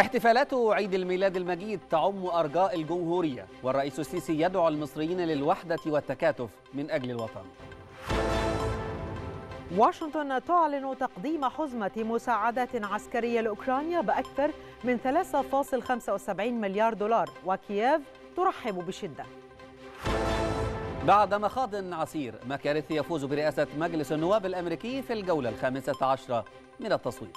احتفالات عيد الميلاد المجيد تعم أرجاء الجمهورية والرئيس السيسي يدعو المصريين للوحدة والتكاتف من أجل الوطن واشنطن تعلن تقديم حزمة مساعدات عسكرية لأوكرانيا بأكثر من 3.75 مليار دولار وكييف ترحب بشدة بعد مخاض عسير مكارثي يفوز برئاسة مجلس النواب الأمريكي في الجولة الخامسة عشرة من التصويت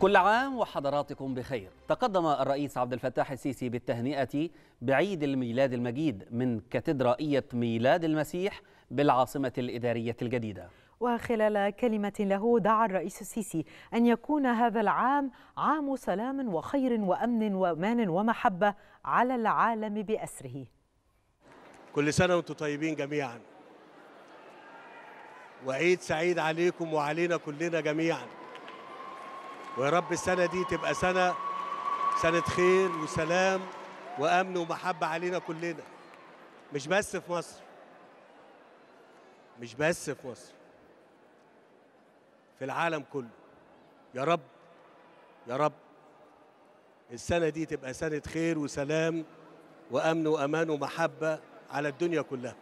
كل عام وحضراتكم بخير تقدم الرئيس عبد الفتاح السيسي بالتهنئة بعيد الميلاد المجيد من كاتدرائية ميلاد المسيح بالعاصمة الإدارية الجديدة وخلال كلمة له دعا الرئيس السيسي أن يكون هذا العام عام سلام وخير وأمن وأمان ومحبة على العالم بأسره كل سنة وانتم طيبين جميعا وعيد سعيد عليكم وعلينا كلنا جميعاً ويا رب السنة دي تبقى سنة سنة خير وسلام وأمن ومحبة علينا كلنا مش بس في مصر مش بس في مصر في العالم كله يا رب يا رب السنة دي تبقى سنة خير وسلام وأمن وأمان ومحبة على الدنيا كلها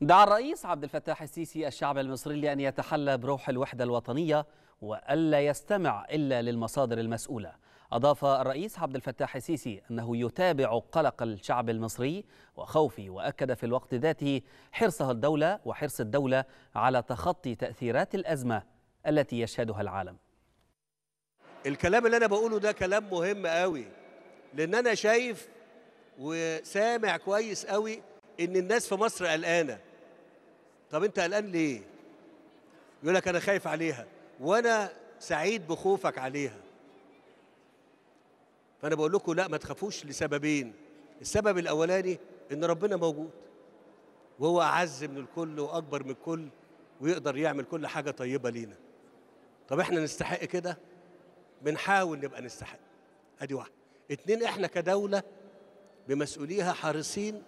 دعا الرئيس عبد الفتاح السيسي الشعب المصري لأن يتحلى بروح الوحدة الوطنية وألا يستمع إلا للمصادر المسؤولة أضاف الرئيس عبد الفتاح السيسي أنه يتابع قلق الشعب المصري وخوفه وأكد في الوقت ذاته حرصها الدولة وحرص الدولة على تخطي تأثيرات الأزمة التي يشهدها العالم الكلام اللي أنا بقوله ده كلام مهم قوي لأن أنا شايف وسامع كويس قوي إن الناس في مصر قلقانة طب أنت قلقان ليه؟ يقول لك أنا خايف عليها وانا سعيد بخوفك عليها فانا بقول لكم لا ما تخافوش لسببين السبب الاولاني ان ربنا موجود وهو اعز من الكل واكبر من الكل ويقدر يعمل كل حاجه طيبه لينا طب احنا نستحق كده بنحاول نبقى نستحق ادي واحد اتنين احنا كدوله بمسؤوليها حريصين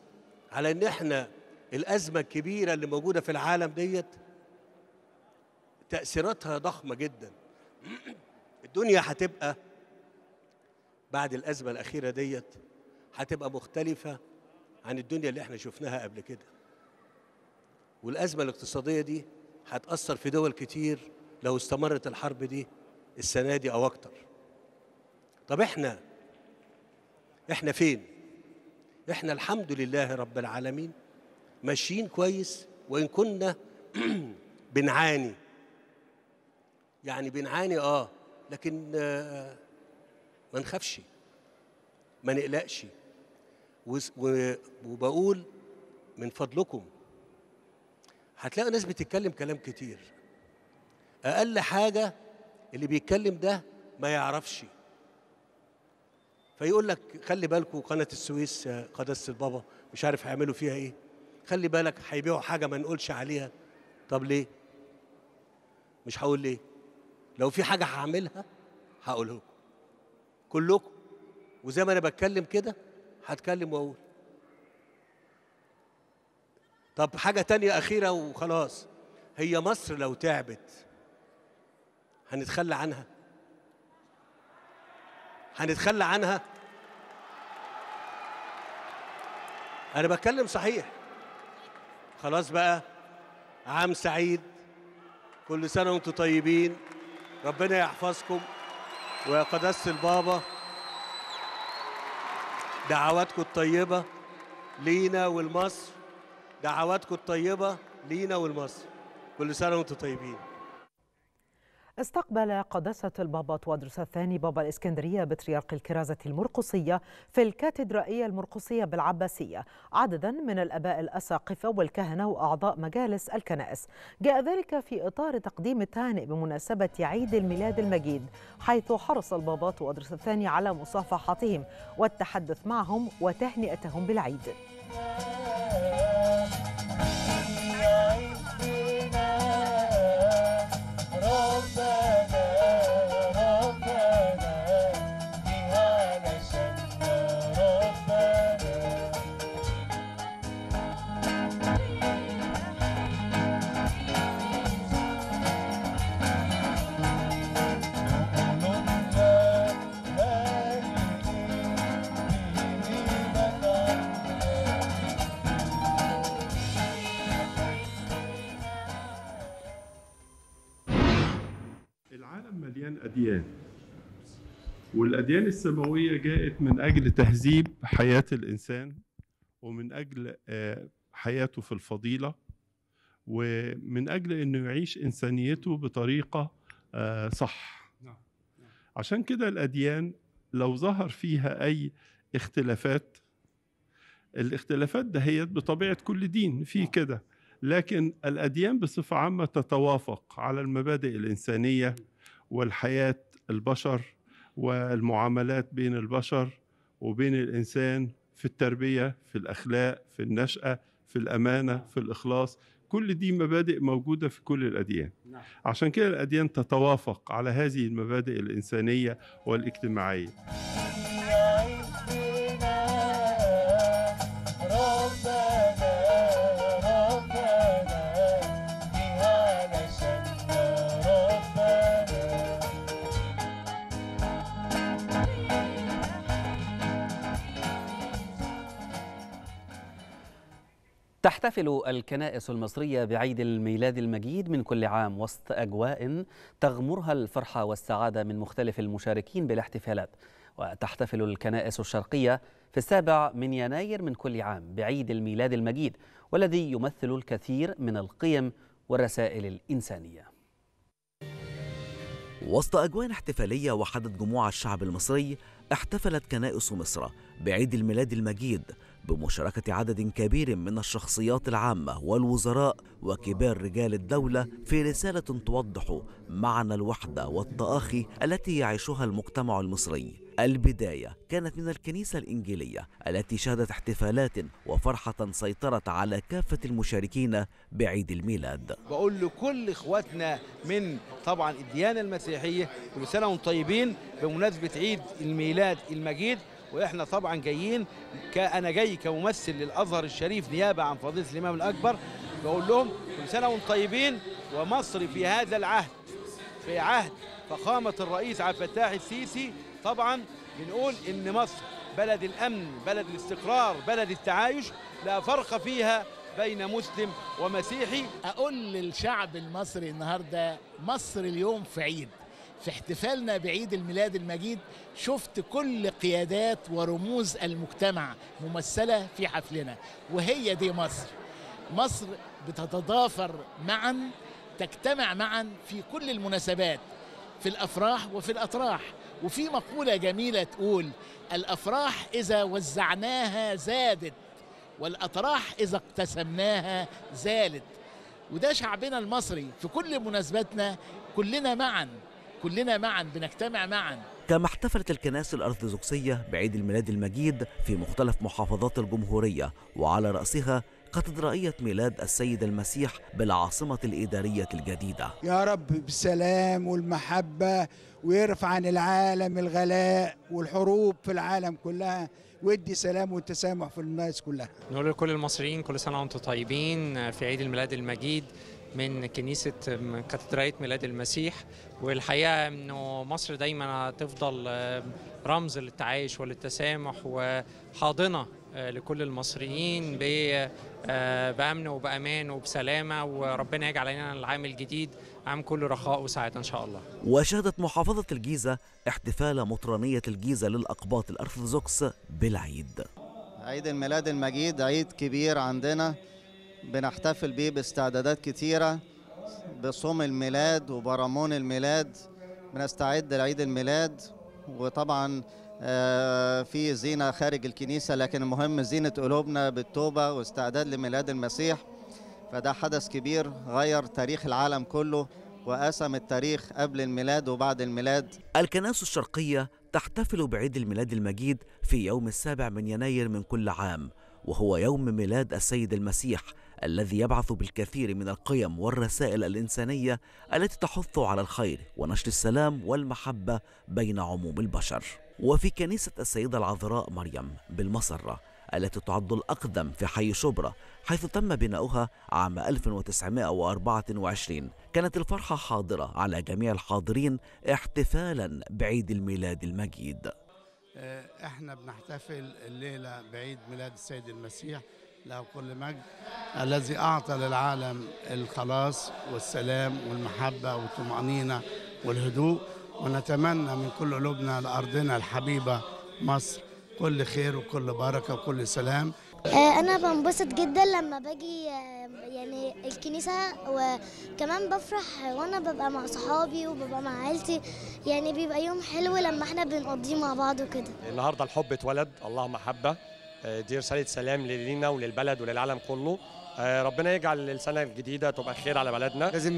على ان احنا الازمه الكبيره اللي موجوده في العالم ديت تأثيراتها ضخمة جدا الدنيا هتبقى بعد الأزمة الأخيرة ديت هتبقى مختلفة عن الدنيا اللي احنا شفناها قبل كده والأزمة الاقتصادية دي هتأثر في دول كتير لو استمرت الحرب دي السنة دي أو أكتر طب احنا احنا فين؟ احنا الحمد لله رب العالمين ماشيين كويس وإن كنا بنعاني يعني بنعاني اه لكن آه ما نخافش ما نقلقش وبقول من فضلكم هتلاقوا ناس بتتكلم كلام كتير اقل حاجه اللي بيتكلم ده ما يعرفش فيقول لك خلي بالكم قناه السويس آه، قداسه البابا مش عارف هيعملوا فيها ايه خلي بالك هيبيعوا حاجه ما نقولش عليها طب ليه مش هقول ليه لو في حاجه هعملها هقولها لكم كلكم وزي ما انا بتكلم كده هتكلم واقول طب حاجه تانية اخيره وخلاص هي مصر لو تعبت هنتخلى عنها هنتخلى عنها انا بتكلم صحيح خلاص بقى عام سعيد كل سنه وانتم طيبين ربنا يحفظكم ويا قداسة البابا دعواتكم الطيبة لينا ولمصر دعواتكم الطيبة لينا ولمصر كل سنة وانتم طيبين استقبل قداسة البابا تواضروس الثاني بابا الإسكندرية بطريرك الكرازة المرقصية في الكاتدرائية المرقصية بالعباسية عددا من الأباء الأساقفة والكهنة وأعضاء مجالس الكنائس جاء ذلك في إطار تقديم التهانئ بمناسبة عيد الميلاد المجيد حيث حرص البابا تواضروس الثاني على مصافحتهم والتحدث معهم وتهنئتهم بالعيد كان أديان والأديان السماوية جاءت من أجل تهذيب حياة الإنسان ومن أجل آه، حياته في الفضيلة ومن أجل أنه يعيش إنسانيته بطريقة آه، صح نعم، نعم. عشان كده الأديان لو ظهر فيها أي اختلافات الاختلافات دهيت بطبيعة كل دين في نعم. كده لكن الأديان بصفة عامة تتوافق على المبادئ الإنسانية والحياه البشر والمعاملات بين البشر وبين الانسان في التربيه في الاخلاق في النشاه في الامانه في الاخلاص كل دي مبادئ موجودة في كل الأديان نعم. عشان كده الأديان تتوافق على هذه المبادئ الإنسانية والاجتماعية تحتفل الكنائس المصرية بعيد الميلاد المجيد من كل عام وسط أجواء تغمرها الفرحة والسعادة من مختلف المشاركين بالاحتفالات وتحتفل الكنائس الشرقية في السابع من يناير من كل عام بعيد الميلاد المجيد والذي يمثل الكثير من القيم والرسائل الإنسانية وسط أجوان احتفالية وحدت جموع الشعب المصري احتفلت كنائس مصر بعيد الميلاد المجيد بمشاركة عدد كبير من الشخصيات العامة والوزراء وكبار رجال الدولة في رسالة توضح معنى الوحدة والتآخي التي يعيشها المجتمع المصري البداية كانت من الكنيسة الإنجيلية التي شهدت احتفالات وفرحة سيطرت على كافة المشاركين بعيد الميلاد بقول لكل إخواتنا من طبعا الديانة المسيحية كل سنة وانتم طيبين بمناسبة عيد الميلاد المجيد واحنا طبعا جايين انا جاي كممثل للازهر الشريف نيابه عن فضيله الامام الاكبر بقول لهم كل سنه وانتم طيبين ومصر في هذا العهد في عهد فخامه الرئيس عبد الفتاح السيسي طبعا بنقول ان مصر بلد الامن بلد الاستقرار بلد التعايش لا فرق فيها بين مسلم ومسيحي اقول للشعب المصري النهارده مصر اليوم في عيد في احتفالنا بعيد الميلاد المجيد شفت كل قيادات ورموز المجتمع ممثلة في حفلنا وهي دي مصر مصر بتتضافر معا تجتمع معا في كل المناسبات في الأفراح وفي الأطراح وفي مقولة جميلة تقول الأفراح إذا وزعناها زادت والأطراح إذا اقتسمناها زالت وده شعبنا المصري في كل مناسباتنا كلنا معا كلنا معا بنجتمع معا كما احتفلت الكنائس الأرثوذكسية بعيد الميلاد المجيد في مختلف محافظات الجمهورية وعلى رأسها كاتدرائية ميلاد السيد المسيح بالعاصمة الإدارية الجديدة يا رب بالسلام والمحبة ويرفع عن العالم الغلاء والحروب في العالم كلها ودي سلام وتسامح في الناس كلها نقول لكل المصريين كل سنة وانتم طيبين في عيد الميلاد المجيد من كنيسة كاتدرائية ميلاد المسيح والحقيقة أنه مصر دايما هتفضل رمز للتعايش وللتسامح وحاضنة آه، لكل المصريين آه، بأمن وبأمان وبسلامة وربنا يجعل علينا العام الجديد عام كل رخاء وسعادة إن شاء الله وشهدت محافظة الجيزة احتفال مطرانية الجيزة للأقباط الأرثوذكس بالعيد عيد الميلاد المجيد عيد كبير عندنا بنحتفل بيه باستعدادات كتيرة بصوم الميلاد وبرامون الميلاد بنستعد لعيد الميلاد وطبعا آه، في زينة خارج الكنيسة لكن المهم زينة قلوبنا بالتوبة واستعداد لميلاد المسيح فده حدث كبير غير تاريخ العالم كله وقسم التاريخ قبل الميلاد وبعد الميلاد الكنائس الشرقية تحتفل بعيد الميلاد المجيد في يوم السابع من يناير من كل عام وهو يوم ميلاد السيد المسيح الذي يبعث بالكثير من القيم والرسائل الإنسانية التي تحث على الخير ونشر السلام والمحبة بين عموم البشر وفي كنيسة السيدة العذراء مريم بالمسرة التي تعد الأقدم في حي شبرا حيث تم بناؤها عام 1924 كانت الفرحة حاضرة على جميع الحاضرين احتفالا بعيد الميلاد المجيد آه، احنا بنحتفل الليلة بعيد ميلاد السيد المسيح له كل مجد الذي أعطى للعالم الخلاص والسلام والمحبة والطمأنينة والهدوء ونتمنى من كل قلوبنا لأرضنا الحبيبة مصر كل خير وكل بركة وكل سلام آه، أنا بنبسط جدا لما باجي آه، يعني الكنيسة وكمان بفرح وأنا ببقى مع صحابي وببقى مع عيلتي يعني بيبقى يوم حلو لما احنا بنقضيه مع بعض وكده النهاردة الحب اتولد الله محبة آه، دير رساله سلام لينا وللبلد وللعالم كله آه، ربنا يجعل السنه الجديده تبقى خير على بلدنا لازم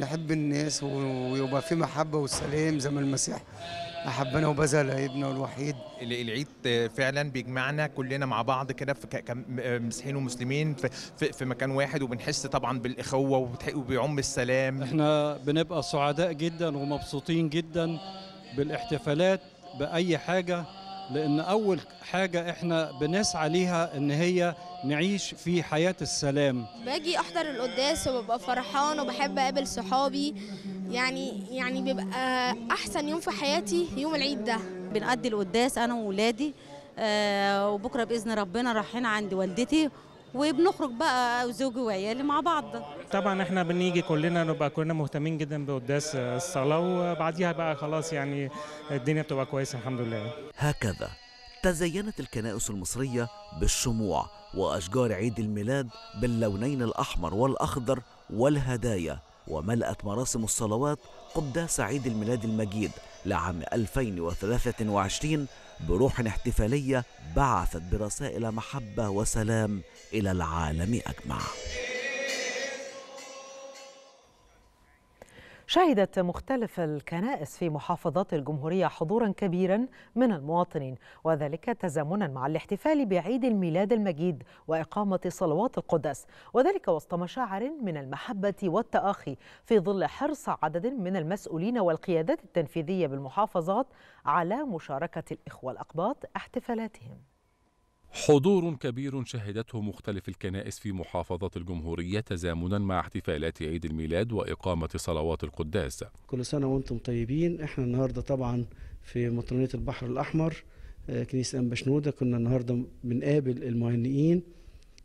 نحب الناس ويبقى في محبه والسلام زي ما المسيح احبنا وبذل ابنه الوحيد العيد فعلا بيجمعنا كلنا مع بعض كده في آه، مسيحيين ومسلمين في, في مكان واحد وبنحس طبعا بالاخوه وبيعم السلام احنا بنبقى سعداء جدا ومبسوطين جدا بالاحتفالات باي حاجه لأن أول حاجة إحنا بنسعى ليها إن هي نعيش في حياة السلام باجي أحضر القداس وببقى فرحان وبحب أقابل صحابي يعني يعني بيبقى أحسن يوم في حياتي يوم العيد ده بنقضي القداس أنا واولادي آه وبكرة بإذن ربنا رايحين عند والدتي وبنخرج بقى زوجي وعيالي مع بعض طبعا احنا بنيجي كلنا نبقى كلنا مهتمين جدا بقداس الصلاه وبعديها بقى خلاص يعني الدنيا بتبقى كويسه الحمد لله هكذا تزينت الكنائس المصريه بالشموع واشجار عيد الميلاد باللونين الاحمر والاخضر والهدايا وملأت مراسم الصلوات قداس عيد الميلاد المجيد لعام 2023 بروح احتفالية بعثت برسائل محبة وسلام إلى العالم أجمع شهدت مختلف الكنائس في محافظات الجمهورية حضورا كبيرا من المواطنين وذلك تزامنا مع الاحتفال بعيد الميلاد المجيد وإقامة صلوات القدس وذلك وسط مشاعر من المحبة والتآخي في ظل حرص عدد من المسؤولين والقيادات التنفيذية بالمحافظات على مشاركة الإخوة الأقباط احتفالاتهم حضور كبير شهدته مختلف الكنائس في محافظة الجمهورية تزامنا مع احتفالات عيد الميلاد وإقامة صلوات القداس كل سنة وانتم طيبين احنا النهاردة طبعا في مطرنية البحر الأحمر آه، كنيسة أم بشنودة كنا النهاردة بنقابل المهنئين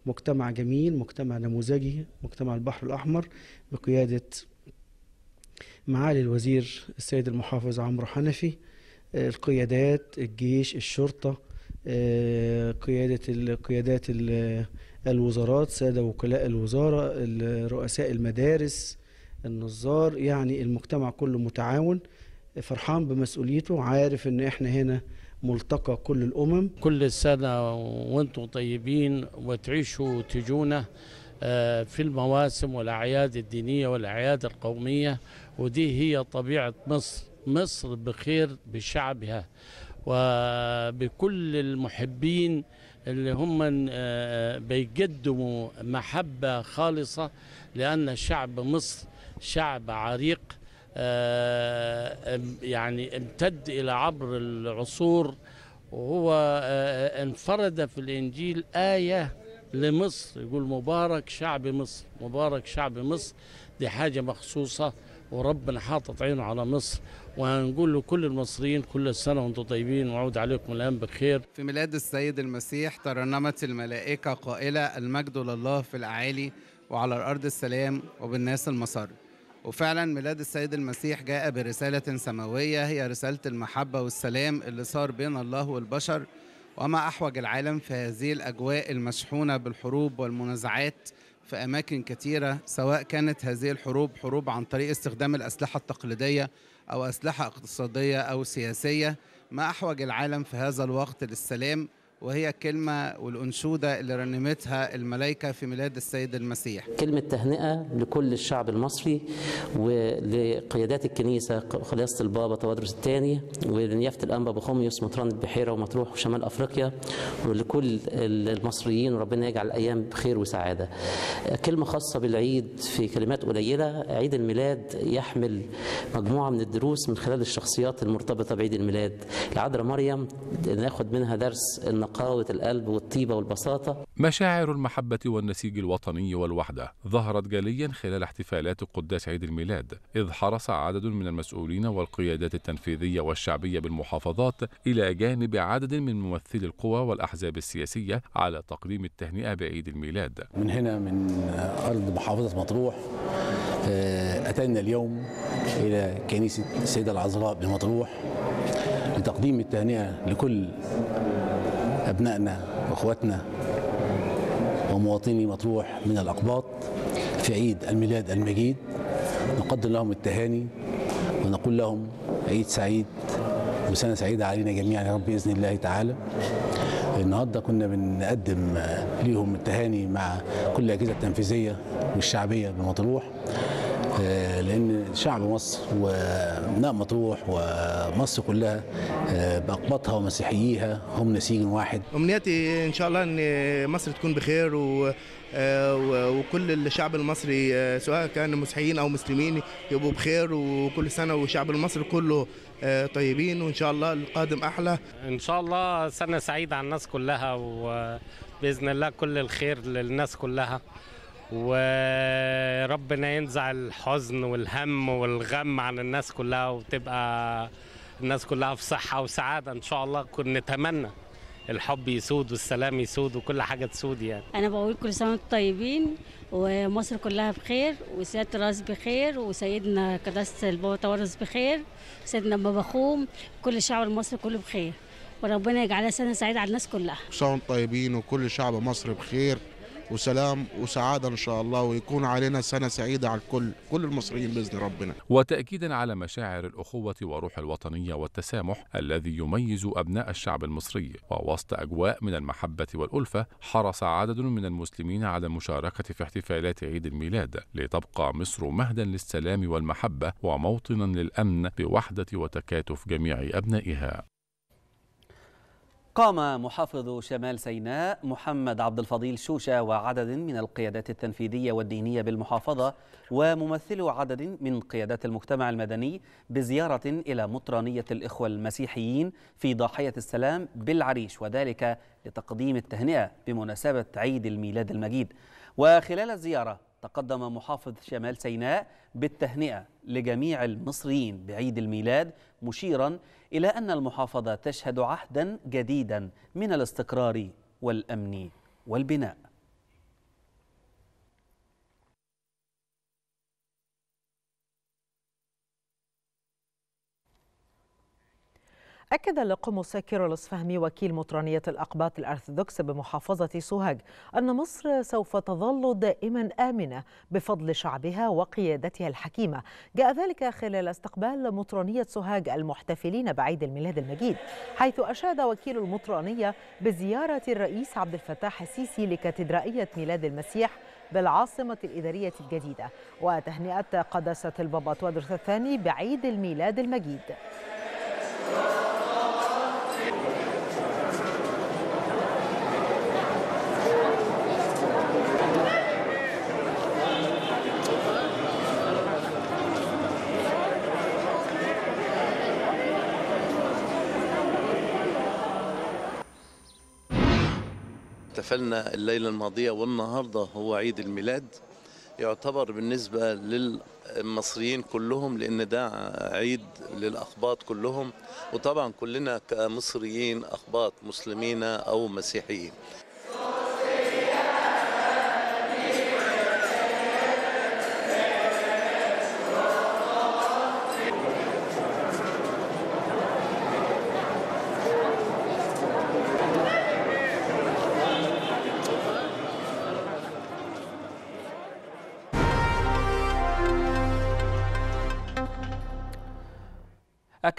مجتمع جميل مجتمع نموذجي مجتمع البحر الأحمر بقيادة معالي الوزير السيد المحافظ عمرو حنفي آه، القيادات الجيش الشرطة قيادة القيادات الوزارات سادة وكلاء الوزارة رؤساء المدارس النظار يعني المجتمع كله متعاون فرحان بمسؤوليته عارف ان احنا هنا ملتقى كل الامم كل سنه وانتم طيبين وتعيشوا تجونا آه، في المواسم والاعياد الدينيه والاعياد القوميه ودي هي طبيعه مصر مصر بخير بشعبها وبكل المحبين اللي هم آه، بيقدموا محبة خالصة لأن شعب مصر شعب عريق آه، يعني امتد إلى عبر العصور وهو آه، انفرد في الإنجيل آية لمصر يقول مبارك شعب مصر مبارك شعب مصر دي حاجة مخصوصة وربنا حاطط عينه على مصر وهنقول لكل المصريين كل سنة وانتم طيبين وعود عليكم الآن بخير في ميلاد السيد المسيح ترنمت الملائكة قائلة المجد لله في الأعالي وعلى الأرض السلام وبالناس المسر وفعلا ميلاد السيد المسيح جاء برسالة سماوية هي رسالة المحبة والسلام اللي صار بين الله والبشر وما أحوج العالم في هذه الأجواء المشحونة بالحروب والمنازعات في أماكن كثيرة سواء كانت هذه الحروب حروب عن طريق استخدام الأسلحة التقليدية أو أسلحة اقتصادية أو سياسية ما أحوج العالم في هذا الوقت للسلام وهي كلمة والأنشودة اللي رنمتها الملائكة في ميلاد السيد المسيح كلمة تهنئة لكل الشعب المصري ولقيادات الكنيسة خلاصة البابا تودرس الثاني ولنيافة الأنبا بخوميوس مطران البحيرة ومطروح وشمال أفريقيا ولكل المصريين وربنا يجعل الأيام بخير وسعادة كلمة خاصة بالعيد في كلمات قليلة عيد الميلاد يحمل مجموعة من الدروس من خلال الشخصيات المرتبطة بعيد الميلاد العذراء مريم ناخد منها درس النقاء ونقاوة القلب والطيبة والبساطة مشاعر المحبة والنسيج الوطني والوحدة ظهرت جليا خلال احتفالات قداس عيد الميلاد إذ حرص عدد من المسؤولين والقيادات التنفيذية والشعبية بالمحافظات إلى جانب عدد من ممثلي القوى والأحزاب السياسية على تقديم التهنئة بعيد الميلاد من هنا من أرض محافظة مطروح آه، أتينا اليوم إلى كنيسة السيدة العذراء بمطروح لتقديم التهنئة لكل أبنائنا وأخواتنا ومواطني مطروح من الأقباط في عيد الميلاد المجيد نقدم لهم التهاني ونقول لهم عيد سعيد وسنة سعيدة علينا جميعا يا رب بإذن الله تعالى النهارده كنا بنقدم ليهم التهاني مع كل الأجهزة التنفيذية والشعبية بمطروح آه، لأن شعب مصر وأبناء مطروح ومصر كلها آه، باقباطها ومسيحييها هم نسيج واحد امنيتي ان شاء الله ان مصر تكون بخير و آه، وكل الشعب المصري آه، سواء كان مسيحيين او مسلمين يبقوا بخير وكل سنه والشعب المصري كله طيبين وان شاء الله القادم احلى ان شاء الله سنه سعيده على الناس كلها وباذن الله كل الخير للناس كلها وربنا ينزع الحزن والهم والغم عن الناس كلها وتبقى الناس كلها في صحة وسعادة إن شاء الله كنا نتمنى الحب يسود والسلام يسود وكل حاجة تسود يعني أنا بقول كل سنة وانتم طيبين ومصر كلها بخير وسيادة الرئيس بخير وسيدنا قداسة البابا تورس بخير وسيدنا بابا خوم كل الشعب المصري كله بخير وربنا يجعلها سنة سعيدة على الناس كلها. كل سنة وانتم طيبين وكل شعب مصر بخير وسلام وسعادة إن شاء الله ويكون علينا سنة سعيدة على الكل كل المصريين بإذن ربنا وتأكيدا على مشاعر الأخوة وروح الوطنية والتسامح الذي يميز أبناء الشعب المصري ووسط أجواء من المحبة والألفة حرص عدد من المسلمين على المشاركة في احتفالات عيد الميلاد لتبقى مصر مهدا للسلام والمحبة وموطنا للأمن بوحدة وتكاتف جميع أبنائها قام محافظ شمال سيناء محمد عبد الفضيل شوشة وعدد من القيادات التنفيذية والدينية بالمحافظة وممثلو عدد من قيادات المجتمع المدني بزيارة إلى مطرانية الإخوة المسيحيين في ضاحية السلام بالعريش وذلك لتقديم التهنئة بمناسبة عيد الميلاد المجيد وخلال الزيارة تقدم محافظ شمال سيناء بالتهنئة لجميع المصريين بعيد الميلاد مشيرا إلى أن المحافظة تشهد عهدا جديدا من الاستقرار والأمن والبناء أكد لقمص كيرلس فهمي وكيل مطرانية الأقباط الأرثوذكس بمحافظة سوهاج أن مصر سوف تظل دائما آمنة بفضل شعبها وقيادتها الحكيمة جاء ذلك خلال استقبال مطرانية سوهاج المحتفلين بعيد الميلاد المجيد حيث أشاد وكيل المطرانية بزيارة الرئيس عبد الفتاح السيسي لكاتدرائية ميلاد المسيح بالعاصمة الإدارية الجديدة وتهنئة قداسة البابا تودرس الثاني بعيد الميلاد المجيد احتفلنا الليلة الماضية والنهاردة هو عيد الميلاد يعتبر بالنسبة لل المصريين كلهم لأن ده عيد للأخباط كلهم وطبعا كلنا كمصريين أخباط مسلمين أو مسيحيين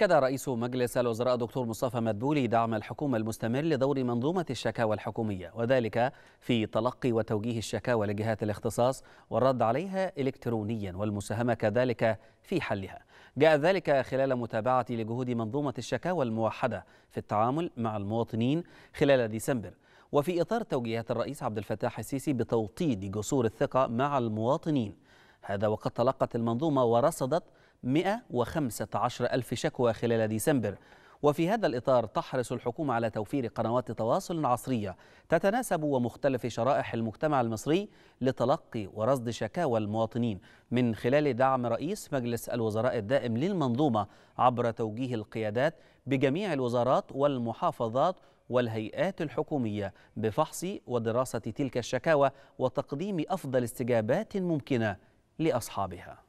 أكد رئيس مجلس الوزراء دكتور مصطفى مدبولي دعم الحكومة المستمر لدور منظومة الشكاوى الحكومية وذلك في تلقي وتوجيه الشكاوى لجهات الاختصاص والرد عليها إلكترونيا والمساهمة كذلك في حلها جاء ذلك خلال متابعة لجهود منظومة الشكاوى الموحدة في التعامل مع المواطنين خلال ديسمبر وفي إطار توجيهات الرئيس عبد الفتاح السيسي بتوطيد جسور الثقة مع المواطنين هذا وقد تلقت المنظومة ورصدت 115 ألف شكوى خلال ديسمبر وفي هذا الإطار تحرص الحكومة على توفير قنوات تواصل عصرية تتناسب ومختلف شرائح المجتمع المصري لتلقي ورصد شكاوى المواطنين من خلال دعم رئيس مجلس الوزراء الدائم للمنظومة عبر توجيه القيادات بجميع الوزارات والمحافظات والهيئات الحكومية بفحص ودراسة تلك الشكاوى وتقديم أفضل استجابات ممكنة لأصحابها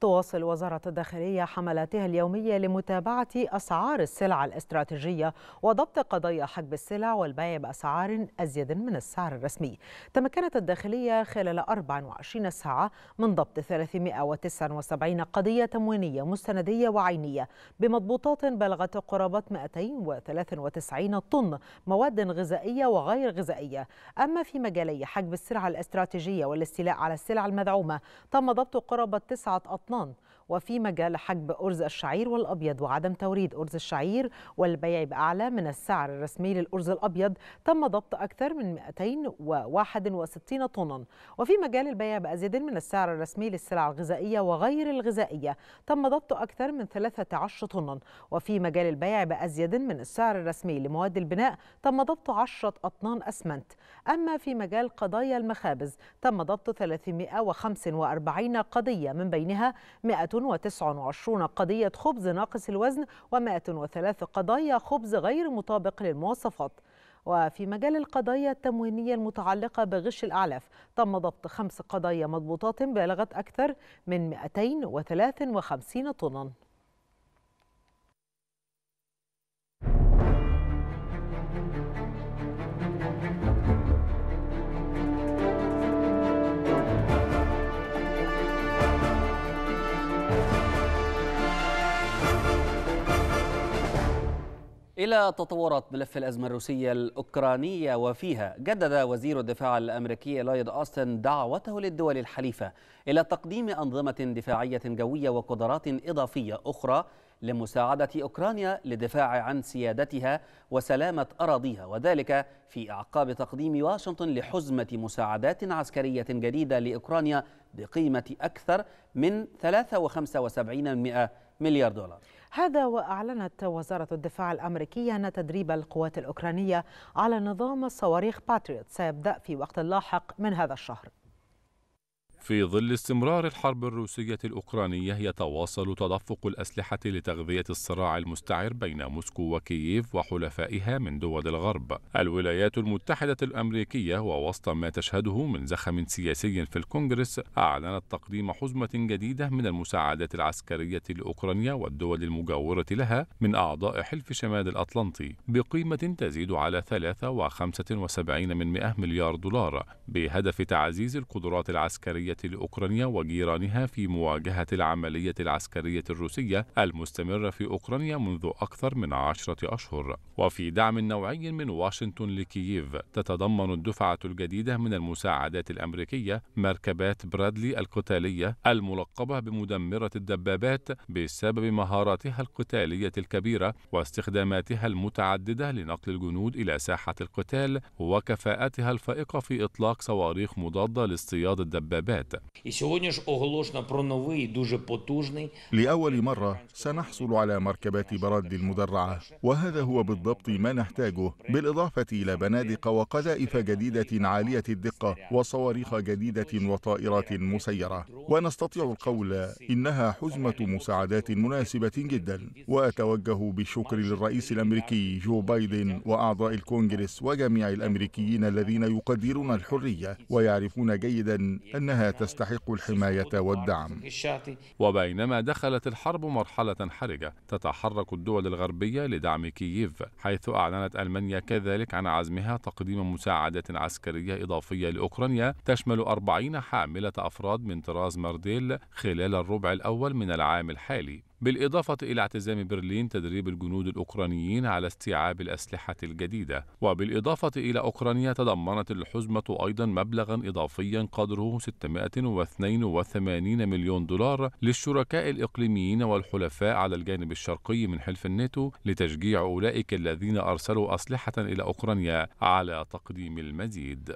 تواصل وزارة الداخلية حملاتها اليومية لمتابعة أسعار السلع الاستراتيجية وضبط قضايا حجب السلع والبيع بأسعار أزيد من السعر الرسمي تمكنت الداخلية خلال 24 ساعة من ضبط 379 قضية تموينية مستندية وعينية بمضبوطات بلغت قرابة 293 طن مواد غذائية وغير غذائية أما في مجالي حجب السلع الاستراتيجية والاستيلاء على السلع المدعومة تم ضبط قرابة تسعة Hartmann وفي مجال حجب أرز الشعير والأبيض وعدم توريد أرز الشعير والبيع بأعلى من السعر الرسمي للأرز الأبيض تم ضبط أكثر من 261 طنا وفي مجال البيع بأزيد من السعر الرسمي للسلع الغذائية وغير الغذائية تم ضبط أكثر من 13 طنا وفي مجال البيع بأزيد من السعر الرسمي لمواد البناء تم ضبط 10 أطنان أسمنت أما في مجال قضايا المخابز تم ضبط 345 قضية من بينها 100 129 قضية خبز ناقص الوزن و103 قضايا خبز غير مطابق للمواصفات وفي مجال القضايا التموينية المتعلقة بغش الأعلاف تم ضبط خمس قضايا مضبوطات بلغت أكثر من 253 طناً إلى تطورات ملف الأزمة الروسية الأوكرانية وفيها جدد وزير الدفاع الأمريكي لويد أوستن دعوته للدول الحليفة إلى تقديم أنظمة دفاعية جوية وقدرات إضافية أخرى لمساعدة أوكرانيا للدفاع عن سيادتها وسلامة أراضيها وذلك في أعقاب تقديم واشنطن لحزمة مساعدات عسكرية جديدة لأوكرانيا بقيمة أكثر من 73 مليار دولار هذا وأعلنت وزارة الدفاع الأمريكية أن تدريب القوات الأوكرانية على نظام الصواريخ باتريوت سيبدأ في وقت لاحق من هذا الشهر في ظل استمرار الحرب الروسية الأوكرانية يتواصل تدفق الأسلحة لتغذية الصراع المستعر بين موسكو وكييف وحلفائها من دول الغرب. الولايات المتحدة الأمريكية ووسط ما تشهده من زخم سياسي في الكونغرس أعلنت تقديم حزمة جديدة من المساعدات العسكرية لأوكرانيا والدول المجاورة لها من أعضاء حلف شمال الأطلنطي بقيمة تزيد على 3.75 مليار دولار بهدف تعزيز القدرات العسكرية العسكرية وجيرانها في مواجهة العملية العسكرية الروسية المستمرة في أوكرانيا منذ أكثر من عشرة أشهر وفي دعم نوعي من واشنطن لكييف تتضمن الدفعة الجديدة من المساعدات الأمريكية مركبات برادلي القتالية الملقبة بمدمرة الدبابات بسبب مهاراتها القتالية الكبيرة واستخداماتها المتعددة لنقل الجنود إلى ساحة القتال وكفاءتها الفائقة في إطلاق صواريخ مضادة لاصطياد الدبابات الانتخابات لأول مرة سنحصل على مركبات براد المدرعة وهذا هو بالضبط ما نحتاجه بالإضافة إلى بنادق وقذائف جديدة عالية الدقة وصواريخ جديدة وطائرات مسيرة ونستطيع القول إنها حزمة مساعدات مناسبة جدا وأتوجه بالشكر للرئيس الأمريكي جو بايدن وأعضاء الكونغرس وجميع الأمريكيين الذين يقدرون الحرية ويعرفون جيدا أنها تستحق الحماية والدعم وبينما دخلت الحرب مرحلة حرجة تتحرك الدول الغربية لدعم كييف حيث أعلنت ألمانيا كذلك عن عزمها تقديم مساعدة عسكرية إضافية لأوكرانيا تشمل 40 حاملة أفراد من طراز مارديل خلال الربع الأول من العام الحالي بالإضافة إلى اعتزام برلين تدريب الجنود الأوكرانيين على استيعاب الأسلحة الجديدة وبالإضافة إلى أوكرانيا تضمنت الحزمة أيضا مبلغا إضافيا قدره 682 مليون دولار للشركاء الإقليميين والحلفاء على الجانب الشرقي من حلف الناتو لتشجيع أولئك الذين أرسلوا أسلحة إلى أوكرانيا على تقديم المزيد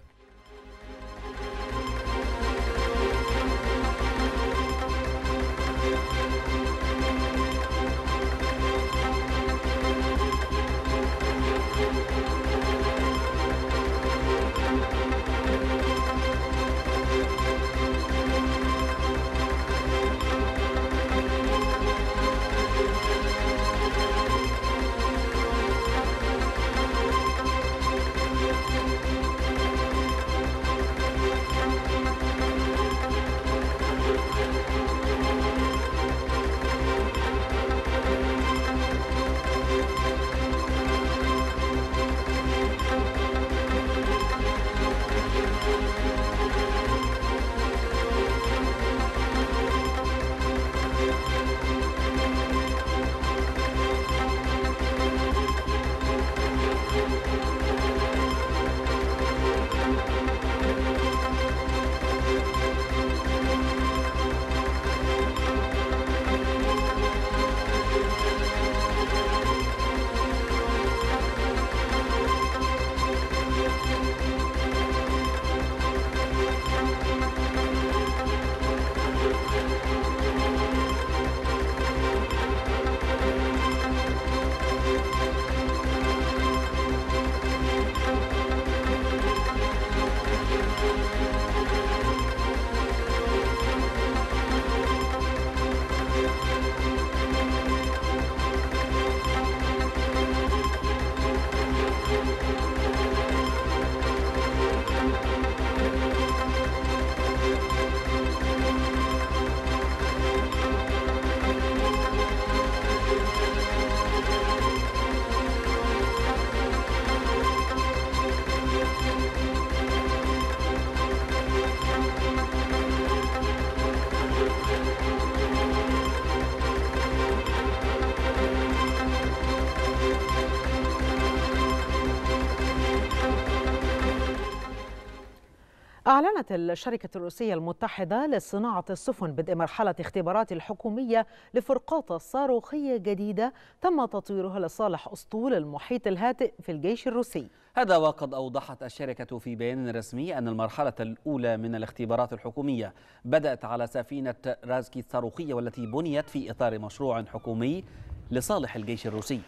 أعلنت الشركة الروسية المتحدة لصناعة السفن بدء مرحلة اختبارات الحكومية لفرقاطة صاروخية جديدة تم تطويرها لصالح أسطول المحيط الهادئ في الجيش الروسي هذا وقد أوضحت الشركة في بيان رسمي أن المرحلة الأولى من الاختبارات الحكومية بدأت على سفينة رازكي الصاروخية والتي بنيت في إطار مشروع حكومي لصالح الجيش الروسي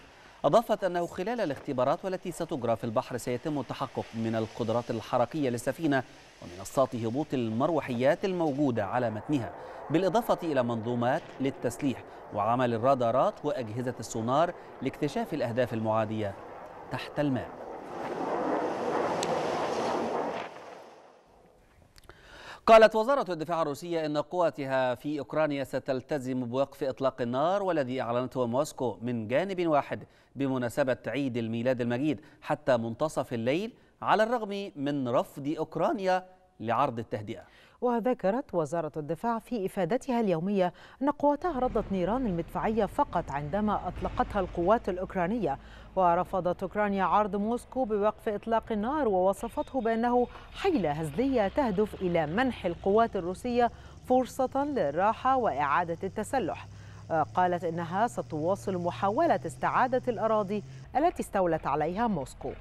أضافت أنه خلال الاختبارات والتي ستجرى في البحر سيتم التحقق من القدرات الحركية للسفينة ومنصات هبوط المروحيات الموجودة على متنها بالإضافة إلى منظومات للتسليح وعمل الرادارات وأجهزة السونار لاكتشاف الأهداف المعادية تحت الماء قالت وزارة الدفاع الروسية أن قواتها في أوكرانيا ستلتزم بوقف إطلاق النار والذي أعلنته موسكو من جانب واحد بمناسبة عيد الميلاد المجيد حتى منتصف الليل على الرغم من رفض أوكرانيا لعرض التهدئة وذكرت وزارة الدفاع في إفادتها اليومية أن قواتها ردت نيران المدفعية فقط عندما أطلقتها القوات الأوكرانية ورفضت أوكرانيا عرض موسكو بوقف إطلاق النار ووصفته بأنه حيلة هزلية تهدف إلى منح القوات الروسية فرصة للراحة وإعادة التسلح آه، قالت إنها ستواصل محاولة استعادة الأراضي التي استولت عليها موسكو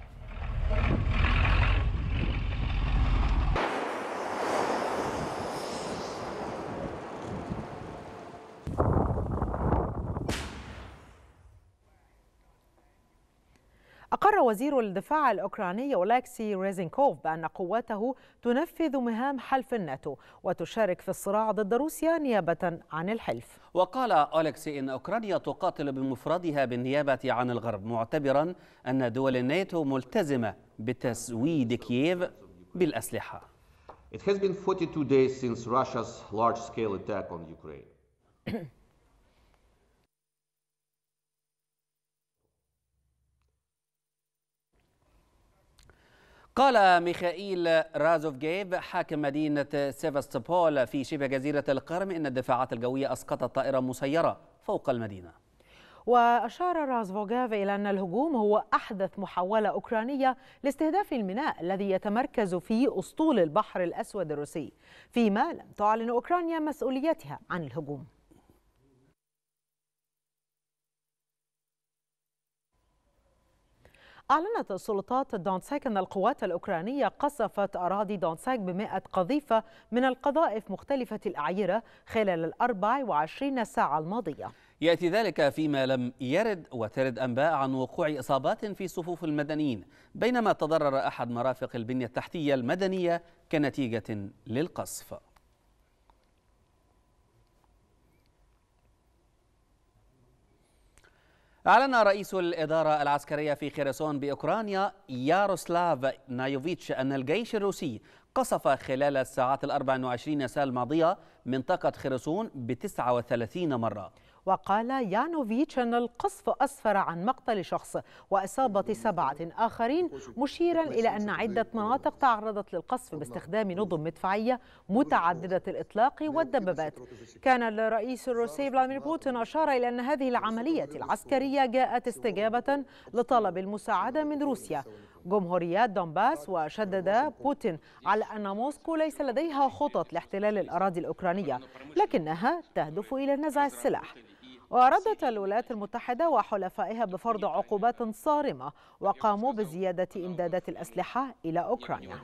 أقر وزير الدفاع الأوكراني أولاكسي ريزينكوف بأن قواته تنفذ مهام حلف الناتو وتشارك في الصراع ضد روسيا نيابة عن الحلف وقال أولاكسي إن أوكرانيا تقاتل بمفردها بالنيابة عن الغرب معتبرا أن دول الناتو ملتزمة بتسويد كييف بالأسلحة It has been 42 days since Russia's large-scale attack on Ukraine. قال ميخائيل رازوفجيف حاكم مدينة سيفاستوبول في شبه جزيرة القرم إن الدفاعات الجوية أسقطت طائرة مسيرة فوق المدينة وأشار رازفوغاف إلى أن الهجوم هو أحدث محاولة أوكرانية لاستهداف الميناء الذي يتمركز في أسطول البحر الأسود الروسي فيما لم تعلن أوكرانيا مسؤوليتها عن الهجوم أعلنت سلطات دونتساك أن القوات الأوكرانية قصفت أراضي دونتساك بمئة قذيفة من القذائف مختلفة الأعيرة خلال الأربع وعشرين ساعة الماضية يأتي ذلك فيما لم يرد وترد أنباء عن وقوع إصابات في صفوف المدنيين بينما تضرر أحد مرافق البنية التحتية المدنية كنتيجة للقصف أعلن رئيس الإدارة العسكرية في خيرسون بأوكرانيا ياروسلاف نايوفيتش أن الجيش الروسي قصف خلال الساعات ال 24 ساعة الماضية منطقة خيرسون ب 39 مرة وقال يانوفيتش أن القصف أسفر عن مقتل شخص وإصابة سبعة آخرين مشيرا إلى أن عدة مناطق تعرضت للقصف باستخدام نظم مدفعية متعددة الإطلاق والدبابات كان الرئيس الروسي فلاديمير بوتين أشار إلى أن هذه العملية العسكرية جاءت استجابة لطلب المساعدة من روسيا جمهوريات دونباس وشدد بوتين على أن موسكو ليس لديها خطط لاحتلال الأراضي الأوكرانية لكنها تهدف إلى نزع السلاح وردت الولايات المتحدة وحلفائها بفرض عقوبات صارمة وقاموا بزيادة إمدادات الأسلحة إلى أوكرانيا.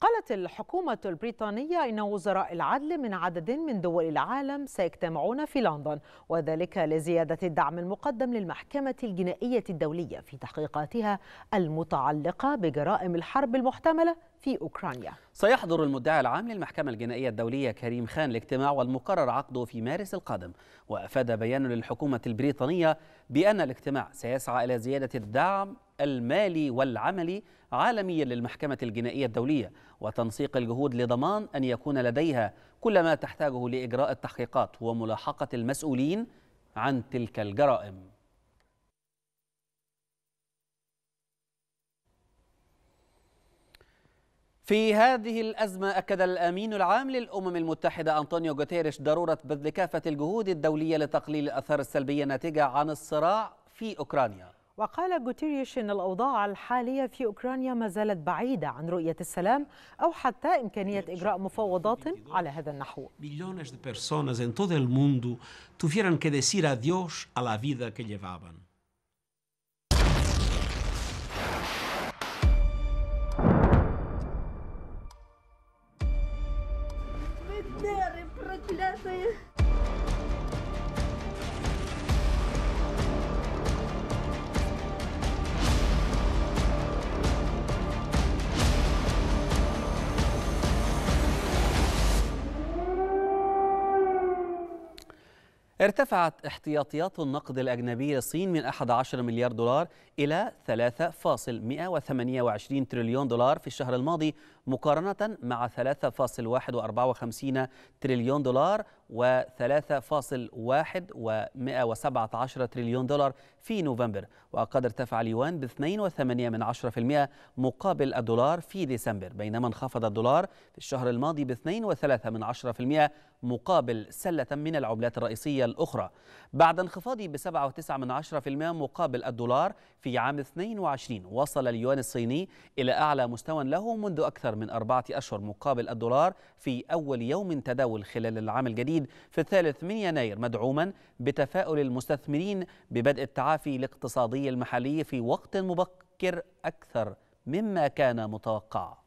قالت الحكومة البريطانية إن وزراء العدل من عدد من دول العالم سيجتمعون في لندن وذلك لزيادة الدعم المقدم للمحكمة الجنائية الدولية في تحقيقاتها المتعلقة بجرائم الحرب المحتملة في أوكرانيا سيحضر المدعي العام للمحكمة الجنائية الدولية كريم خان الاجتماع والمقرر عقده في مارس القادم وأفاد بيان للحكومة البريطانية بأن الاجتماع سيسعى إلى زيادة الدعم المالي والعملي عالميا للمحكمة الجنائية الدولية وتنسيق الجهود لضمان أن يكون لديها كل ما تحتاجه لإجراء التحقيقات وملاحقة المسؤولين عن تلك الجرائم في هذه الأزمة أكد الأمين العام للأمم المتحدة أنطونيو غوتيريش ضرورة بذل كافة الجهود الدولية لتقليل الأثار السلبية الناتجة عن الصراع في أوكرانيا وقال جوتيريش أن الأوضاع الحالية في أوكرانيا ما زالت بعيدة عن رؤية السلام أو حتى إمكانية إجراء مفاوضات على هذا النحو проклятые. ارتفعت احتياطيات النقد الأجنبي للصين من 11 مليار دولار إلى 3.128 تريليون دولار في الشهر الماضي مقارنة مع 3.154 تريليون دولار و3.117 تريليون دولار في نوفمبر وقد ارتفع اليوان ب 2.8% مقابل الدولار في ديسمبر بينما انخفض الدولار في الشهر الماضي ب 2.3% مقابل سلة من العملات الرئيسية الأخرى بعد انخفاضه ب 7.9% مقابل الدولار في عام 22 وصل اليوان الصيني إلى أعلى مستوى له منذ أكثر من أربعة أشهر مقابل الدولار في أول يوم تداول خلال العام الجديد في الثالث من يناير مدعوما بتفاؤل المستثمرين ببدء التعافي الصحفي الاقتصادي المحلي في وقت مبكر أكثر مما كان متوقعا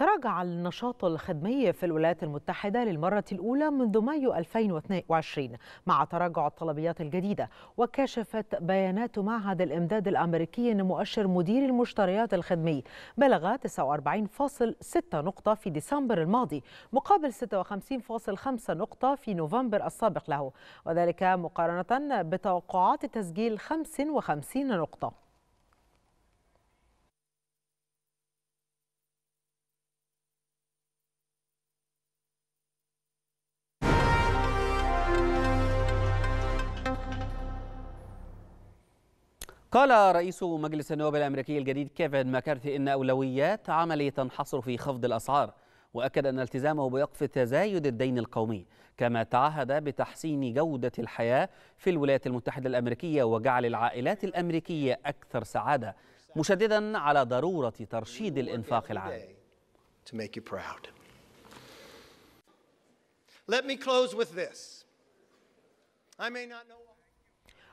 تراجع النشاط الخدمي في الولايات المتحدة للمرة الأولى منذ مايو 2022 مع تراجع الطلبيات الجديدة وكشفت بيانات معهد الإمداد الأمريكي أن مؤشر مدير المشتريات الخدمي بلغ 49.6 نقطة في ديسمبر الماضي مقابل 56.5 نقطة في نوفمبر السابق له وذلك مقارنة بتوقعات تسجيل 55 نقطة قال رئيس مجلس النواب الأمريكي الجديد كيفن ماكارثي إن أولويات عمله تنحصر في خفض الأسعار وأكد أن التزامه بوقف تزايد الدين القومي كما تعهد بتحسين جودة الحياة في الولايات المتحدة الأمريكية وجعل العائلات الأمريكية أكثر سعادة مشددا على ضرورة ترشيد الإنفاق العام Let me close with this. I may not know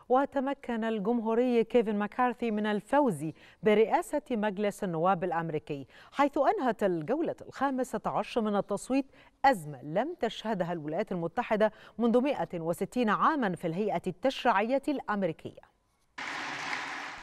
وتمكن الجمهوري كيفن ماكارثي من الفوز برئاسة مجلس النواب الأمريكي حيث أنهت الجولة الخامسة عشر من التصويت أزمة لم تشهدها الولايات المتحدة منذ 160 عاما في الهيئة التشريعية الأمريكية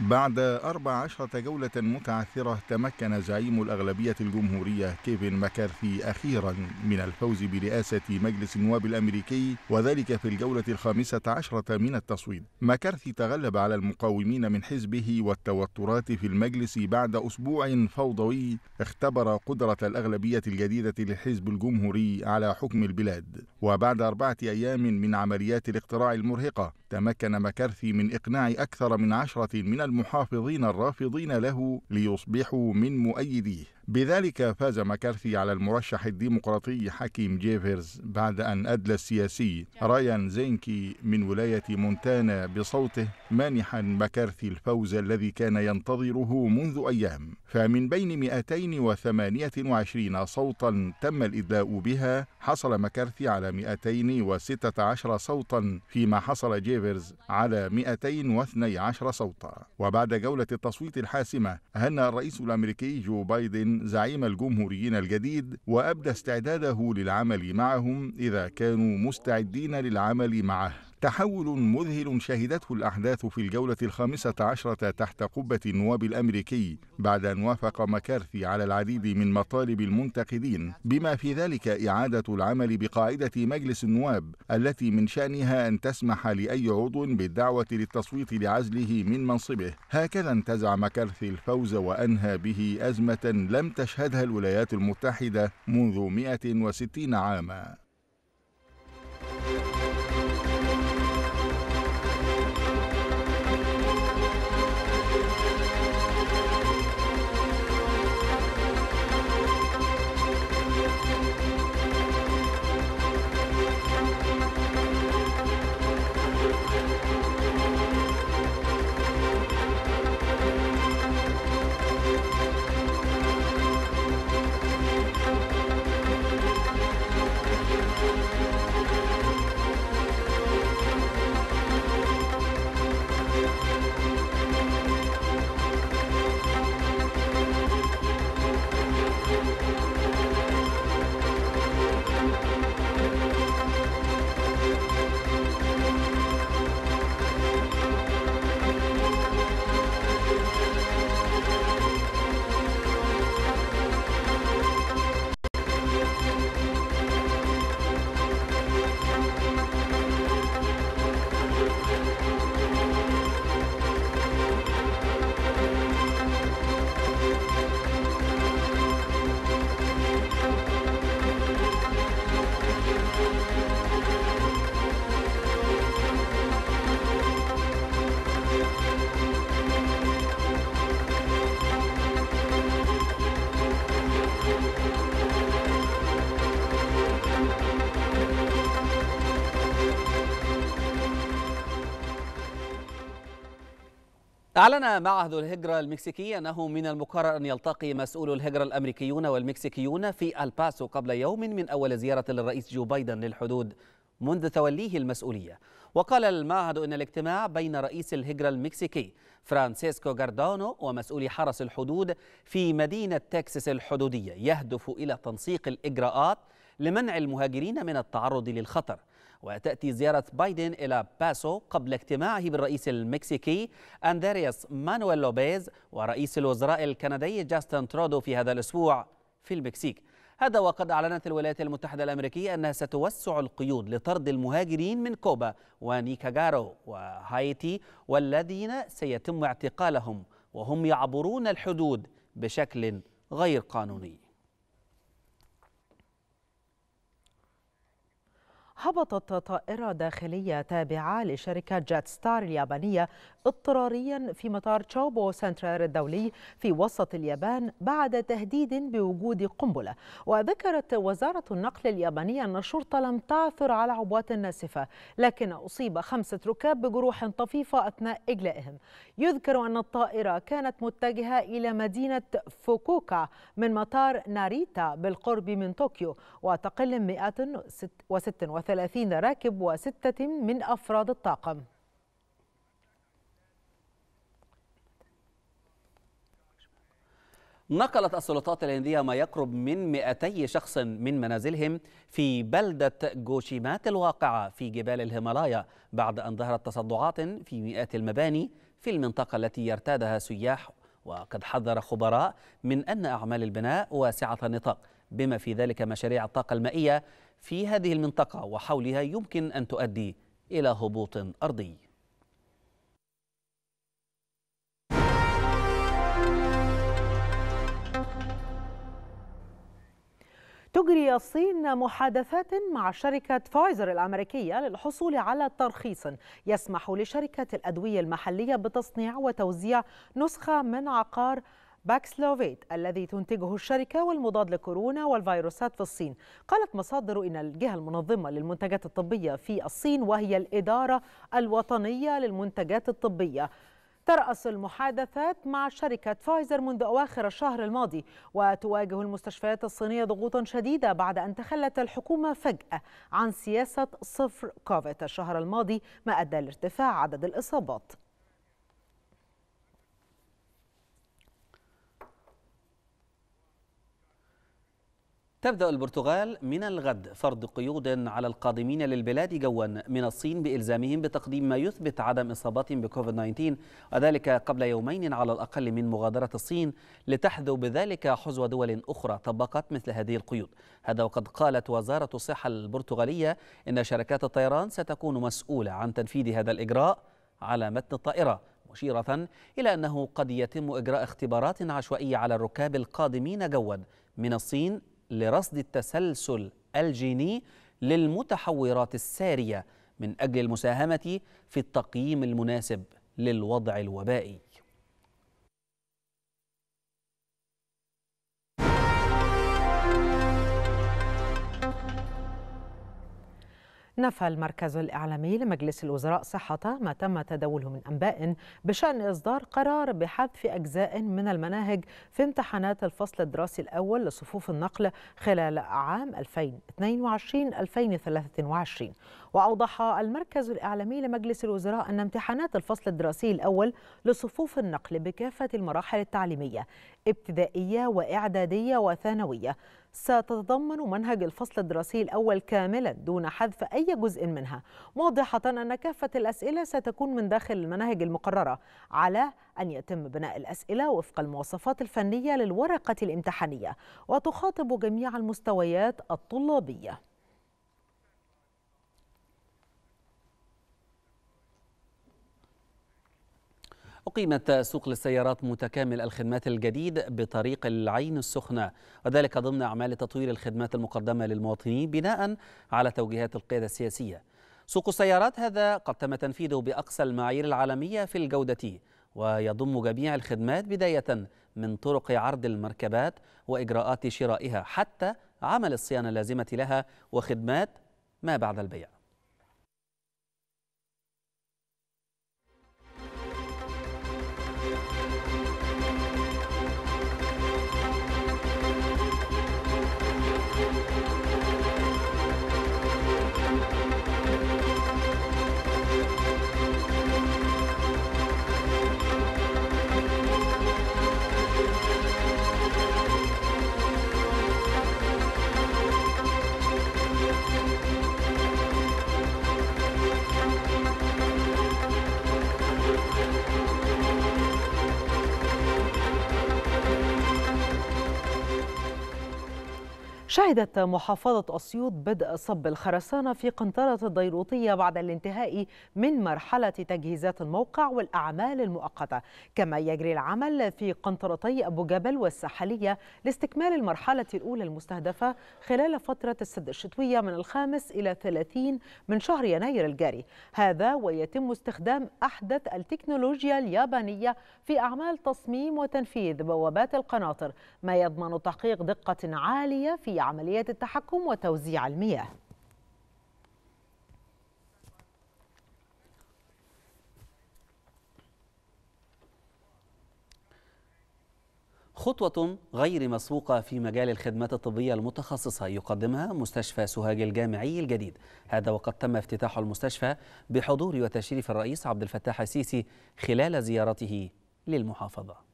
بعد 14 جولة متعثرة تمكن زعيم الأغلبية الجمهورية كيفن ماكارثي أخيرا من الفوز برئاسة مجلس النواب الأمريكي وذلك في الجولة الخامسة عشرة من التصويت ماكارثي تغلب على المقاومين من حزبه والتوترات في المجلس بعد أسبوع فوضوي اختبر قدرة الأغلبية الجديدة للحزب الجمهوري على حكم البلاد وبعد أربعة أيام من عمليات الاقتراع المرهقة تمكن مكارثي من إقناع أكثر من عشرة من المحافظين الرافضين له ليصبحوا من مؤيديه بذلك فاز مكارثي على المرشح الديمقراطي حكيم جيفرز بعد أن أدلى السياسي رايان زينكي من ولاية مونتانا بصوته مانحا مكارثي الفوز الذي كان ينتظره منذ أيام فمن بين 228 صوتا تم الإدلاء بها حصل مكارثي على 216 صوتا فيما حصل جيفرز على 212 صوتا وبعد جولة التصويت الحاسمة هنأ الرئيس الأمريكي جو بايدن زعيم الجمهوريين الجديد وأبدى استعداده للعمل معهم إذا كانوا مستعدين للعمل معه تحول مذهل شهدته الأحداث في الجولة الخامسة عشرة تحت قبة النواب الأمريكي بعد أن وافق مكارثي على العديد من مطالب المنتقدين بما في ذلك إعادة العمل بقاعدة مجلس النواب التي من شأنها أن تسمح لأي عضو بالدعوة للتصويت لعزله من منصبه هكذا انتزع مكارثي الفوز وأنهى به أزمة لم تشهدها الولايات المتحدة منذ 160 عاما أعلن معهد الهجرة المكسيكي أنه من المقرر أن يلتقي مسؤول الهجرة الأمريكيون والمكسيكيون في الباسو قبل يوم من أول زيارة للرئيس جو بايدن للحدود منذ توليه المسؤولية وقال المعهد أن الاجتماع بين رئيس الهجرة المكسيكي فرانسيسكو غاردانو ومسؤولي حرس الحدود في مدينة تكساس الحدودية يهدف إلى تنسيق الإجراءات لمنع المهاجرين من التعرض للخطر وتأتي زيارة بايدن إلى باسو قبل اجتماعه بالرئيس المكسيكي أندرياس مانويل لوبيز ورئيس الوزراء الكندي جاستن ترودو في هذا الأسبوع في المكسيك هذا وقد أعلنت الولايات المتحدة الأمريكية أنها ستوسع القيود لطرد المهاجرين من كوبا ونيكاغارو وهايتي والذين سيتم اعتقالهم وهم يعبرون الحدود بشكل غير قانوني هبطت طائرة داخلية تابعة لشركة جات ستار اليابانية اضطراريا في مطار تشوبو سنترال الدولي في وسط اليابان بعد تهديد بوجود قنبلة وذكرت وزارة النقل اليابانية أن الشرطة لم تعثر على عبوات ناسفة لكن أصيب خمسة ركاب بجروح طفيفة أثناء إجلائهم يذكر أن الطائرة كانت متجهة إلى مدينة فوكوكا من مطار ناريتا بالقرب من طوكيو وتقل 136 30 راكب وستة من أفراد الطاقم نقلت السلطات الهندية ما يقرب من 200 شخص من منازلهم في بلدة جوشيمات الواقعة في جبال الهيمالايا بعد أن ظهرت تصدعات في مئات المباني في المنطقة التي يرتادها سياح وقد حذر خبراء من أن أعمال البناء واسعة النطاق بما في ذلك مشاريع الطاقة المائية في هذه المنطقة وحولها يمكن أن تؤدي إلى هبوط أرضي تجري الصين محادثات مع شركة فايزر الأمريكية للحصول على ترخيص يسمح لشركة الأدوية المحلية بتصنيع وتوزيع نسخة من عقار باكسلوفيت الذي تنتجه الشركة والمضاد لكورونا والفيروسات في الصين قالت مصادر إن الجهة المنظمة للمنتجات الطبية في الصين وهي الإدارة الوطنية للمنتجات الطبية ترأس المحادثات مع شركة فايزر منذ أواخر الشهر الماضي وتواجه المستشفيات الصينية ضغوطا شديدة بعد أن تخلت الحكومة فجأة عن سياسة صفر كوفيد الشهر الماضي ما أدى لارتفاع عدد الإصابات تبدأ البرتغال من الغد فرض قيود على القادمين للبلاد جوا من الصين بإلزامهم بتقديم ما يثبت عدم اصابات بكوفيد 19 وذلك قبل يومين على الأقل من مغادرة الصين لتحذو بذلك حزو دول أخرى طبقت مثل هذه القيود هذا وقد قالت وزارة الصحة البرتغالية إن شركات الطيران ستكون مسؤولة عن تنفيذ هذا الإجراء على متن الطائرة مشيرة إلى أنه قد يتم إجراء اختبارات عشوائية على الركاب القادمين جوا من الصين لرصد التسلسل الجيني للمتحورات الساريه من اجل المساهمه في التقييم المناسب للوضع الوبائي نفى المركز الإعلامي لمجلس الوزراء صحة ما تم تداوله من أنباء بشأن إصدار قرار بحذف أجزاء من المناهج في امتحانات الفصل الدراسي الأول لصفوف النقل خلال عام 2022-2023 وأوضح المركز الإعلامي لمجلس الوزراء أن امتحانات الفصل الدراسي الأول لصفوف النقل بكافة المراحل التعليمية ابتدائية وإعدادية وثانوية ستتضمن منهج الفصل الدراسي الأول كاملا دون حذف أي جزء منها واضحة أن كافة الأسئلة ستكون من داخل المناهج المقررة على أن يتم بناء الأسئلة وفق المواصفات الفنية للورقة الامتحانية وتخاطب جميع المستويات الطلابية أقيمت سوق للسيارات متكامل الخدمات الجديد بطريق العين السخنة وذلك ضمن أعمال تطوير الخدمات المقدمة للمواطنين بناء على توجيهات القيادة السياسية سوق السيارات هذا قد تم تنفيذه بأقصى المعايير العالمية في الجودة ويضم جميع الخدمات بداية من طرق عرض المركبات وإجراءات شرائها حتى عمل الصيانة اللازمة لها وخدمات ما بعد البيع شهدت محافظة أسيوط بدء صب الخرسانة في قنطرة الديروطية بعد الانتهاء من مرحلة تجهيزات الموقع والأعمال المؤقتة كما يجري العمل في قنطرتي أبو جبل والساحلية لاستكمال المرحلة الأولى المستهدفة خلال فترة السد الشتوية من الخامس إلى 30 من شهر يناير الجاري هذا ويتم استخدام أحدث التكنولوجيا اليابانية في أعمال تصميم وتنفيذ بوابات القناطر ما يضمن تحقيق دقة عالية في عمليات التحكم وتوزيع المياه خطوة غير مسبوقة في مجال الخدمات الطبية المتخصصة يقدمها مستشفى سوهاج الجامعي الجديد هذا وقد تم افتتاح المستشفى بحضور وتشريف الرئيس عبد الفتاح السيسي خلال زيارته للمحافظة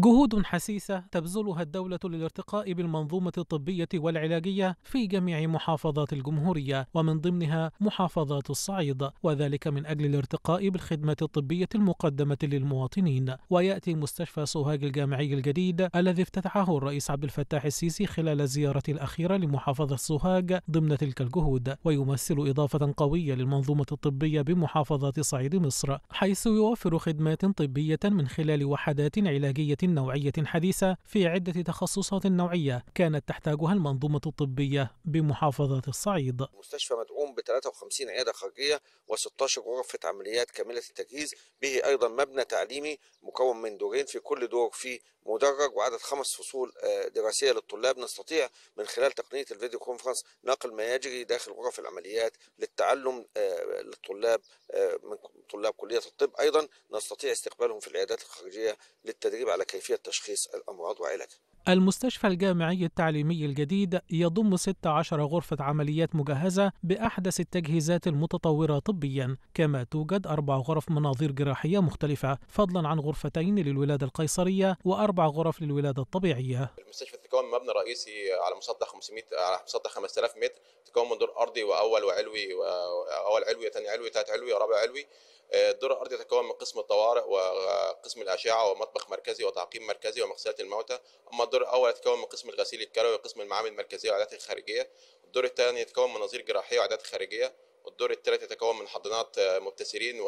جهود حسيسة تبذلها الدولة للارتقاء بالمنظومة الطبية والعلاجية في جميع محافظات الجمهورية ومن ضمنها محافظات الصعيد وذلك من أجل الارتقاء بالخدمة الطبية المقدمة للمواطنين ويأتي مستشفى سوهاج الجامعي الجديد الذي افتتحه الرئيس عبد الفتاح السيسي خلال زيارة الأخيرة لمحافظة سوهاج ضمن تلك الجهود ويمثل إضافة قوية للمنظومة الطبية بمحافظات صعيد مصر حيث يوفر خدمات طبية من خلال وحدات علاجية نوعية حديثة في عدة تخصصات نوعية كانت تحتاجها المنظومة الطبية بمحافظة الصعيد مستشفى مدعوم ب 53 عيادة خارجية و16 غرفة عمليات كاملة التجهيز به أيضا مبنى تعليمي مكون من دورين في كل دور فيه مدرج وعدد خمس فصول آه، دراسية للطلاب نستطيع من خلال تقنية الفيديو كونفرنس نقل ما يجري داخل غرف العمليات للتعلم آه، للطلاب آه، من طلاب كلية الطب أيضا نستطيع استقبالهم في العيادات الخارجية للتدريب على كيفية تشخيص الأمراض وعلاجها المستشفى الجامعي التعليمي الجديد يضم 16 غرفة عمليات مجهزة بأحدث التجهيزات المتطورة طبيا كما توجد أربع غرف مناظير جراحية مختلفة فضلا عن غرفتين للولادة القيصرية وأربع غرف للولادة الطبيعية المستشفى تتكون مبنى رئيسي على مسطح 500 على مسطح 5000 متر تتكون من دور أرضي وأول وعلوي وأول علوي ثاني علوي ثالث علوي ورابع علوي الدور آه، الارضي يتكون من قسم الطوارئ وقسم الاشعه ومطبخ مركزي وتعقيم مركزي ومغسله الموتى اما الدور الاول يتكون من قسم الغسيل الكلوي وقسم المعامل المركزيه والعيادات الخارجيه الدور الثاني يتكون من نظير جراحيه وعيادات خارجيه والدور الثالث يتكون من حضانات آه، مبتسرين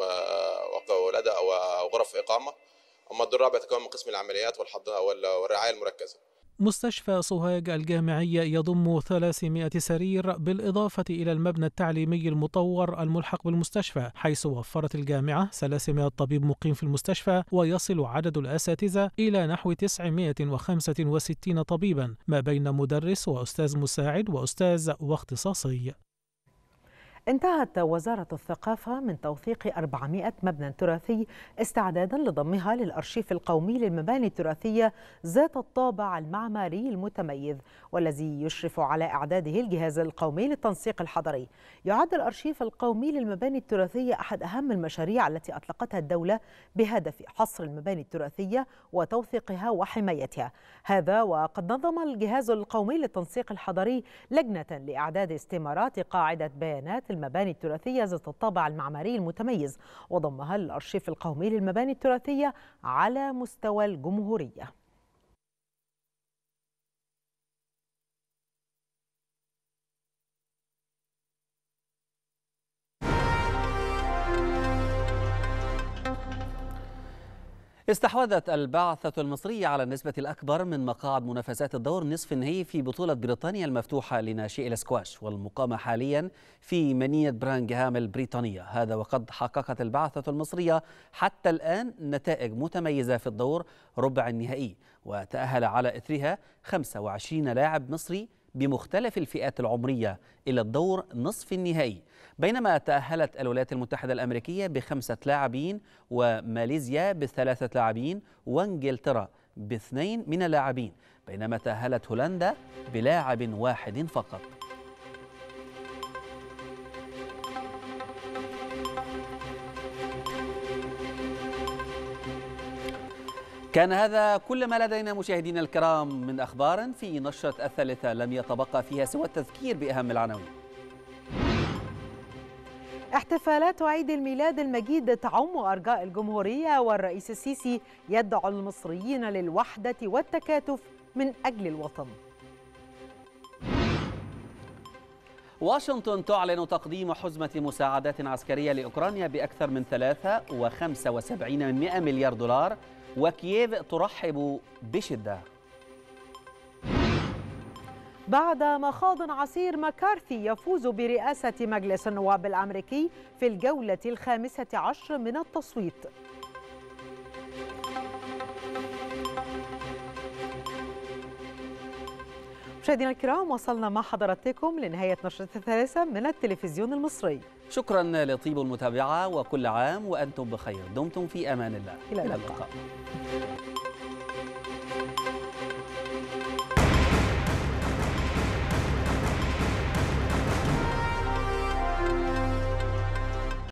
وولادة وغرف اقامه اما الدور الرابع يتكون من قسم العمليات والحضانه والرعايه المركزه مستشفى سوهاج الجامعي يضم 300 سرير بالإضافة إلى المبنى التعليمي المطور الملحق بالمستشفى حيث وفرت الجامعة 300 طبيب مقيم في المستشفى ويصل عدد الأساتذة إلى نحو 965 طبيبا ما بين مدرس وأستاذ مساعد وأستاذ واختصاصي انتهت وزارة الثقافة من توثيق 400 مبنى تراثي استعدادا لضمها للأرشيف القومي للمباني التراثية ذات الطابع المعماري المتميز والذي يشرف على إعداده الجهاز القومي للتنسيق الحضري يعد الأرشيف القومي للمباني التراثية أحد أهم المشاريع التي أطلقتها الدولة بهدف حصر المباني التراثية وتوثيقها وحمايتها هذا وقد نظم الجهاز القومي للتنسيق الحضري لجنة لإعداد استمارات قاعدة بيانات المباني التراثية ذات الطابع المعماري المتميز وضمها الأرشيف القومي للمباني التراثية على مستوى الجمهورية استحوذت البعثة المصرية على النسبة الأكبر من مقاعد منافسات الدور نصف النهائي في بطولة بريطانيا المفتوحة لناشئي الاسكواش والمقامة حاليا في مدينة برانغهام البريطانية هذا وقد حققت البعثة المصرية حتى الآن نتائج متميزة في الدور ربع النهائي وتأهل على إثرها 25 لاعب مصري بمختلف الفئات العمرية إلى الدور نصف النهائي بينما تأهلت الولايات المتحدة الأمريكية بخمسة لاعبين وماليزيا بثلاثة لاعبين وانجلترا باثنين من اللاعبين بينما تأهلت هولندا بلاعب واحد فقط كان هذا كل ما لدينا مشاهدينا الكرام من أخبار في نشرة الثالثة لم يتبقى فيها سوى التذكير بأهم العناوين احتفالات عيد الميلاد المجيد تعم أرجاء الجمهورية والرئيس السيسي يدعو المصريين للوحدة والتكاتف من أجل الوطن واشنطن تعلن تقديم حزمة مساعدات عسكرية لأوكرانيا بأكثر من 73 مليار دولار وكييف ترحب بشدة بعد مخاض عسير مكارثي يفوز برئاسة مجلس النواب الأمريكي في الجولة الخامسة عشر من التصويت مشاهدينا الكرام وصلنا مع حضراتكم لنهاية نشرة الثالثة من التلفزيون المصري شكرا لطيب المتابعة وكل عام وأنتم بخير دمتم في أمان الله إلى اللقاء, إلى اللقاء.